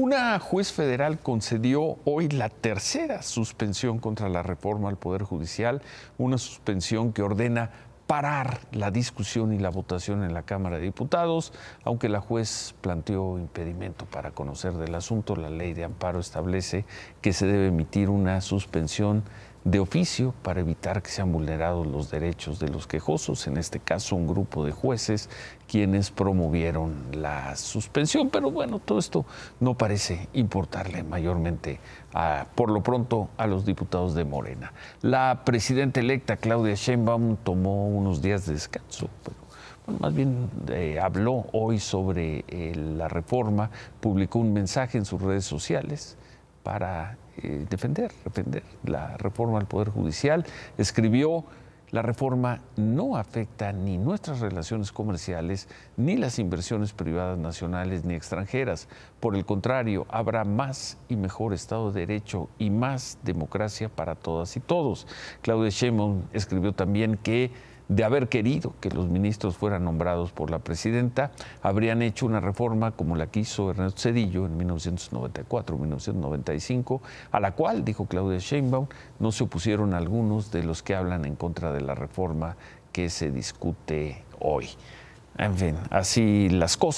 Una juez federal concedió hoy la tercera suspensión contra la reforma al Poder Judicial, una suspensión que ordena parar la discusión y la votación en la Cámara de Diputados, aunque la juez planteó impedimento para conocer del asunto, la ley de amparo establece que se debe emitir una suspensión de oficio para evitar que sean vulnerados los derechos de los quejosos, en este caso un grupo de jueces quienes promovieron la suspensión. Pero bueno, todo esto no parece importarle mayormente, a, por lo pronto, a los diputados de Morena. La presidenta electa Claudia Sheinbaum tomó unos días de descanso, pero más bien eh, habló hoy sobre eh, la reforma, publicó un mensaje en sus redes sociales para eh, defender, defender la reforma al Poder Judicial. Escribió, la reforma no afecta ni nuestras relaciones comerciales, ni las inversiones privadas nacionales ni extranjeras. Por el contrario, habrá más y mejor Estado de Derecho y más democracia para todas y todos. Claudia Sheinbaum escribió también que de haber querido que los ministros fueran nombrados por la presidenta, habrían hecho una reforma como la que hizo Ernesto Cedillo en 1994-1995, a la cual, dijo Claudia Sheinbaum, no se opusieron algunos de los que hablan en contra de la reforma que se discute hoy. En fin, así las cosas.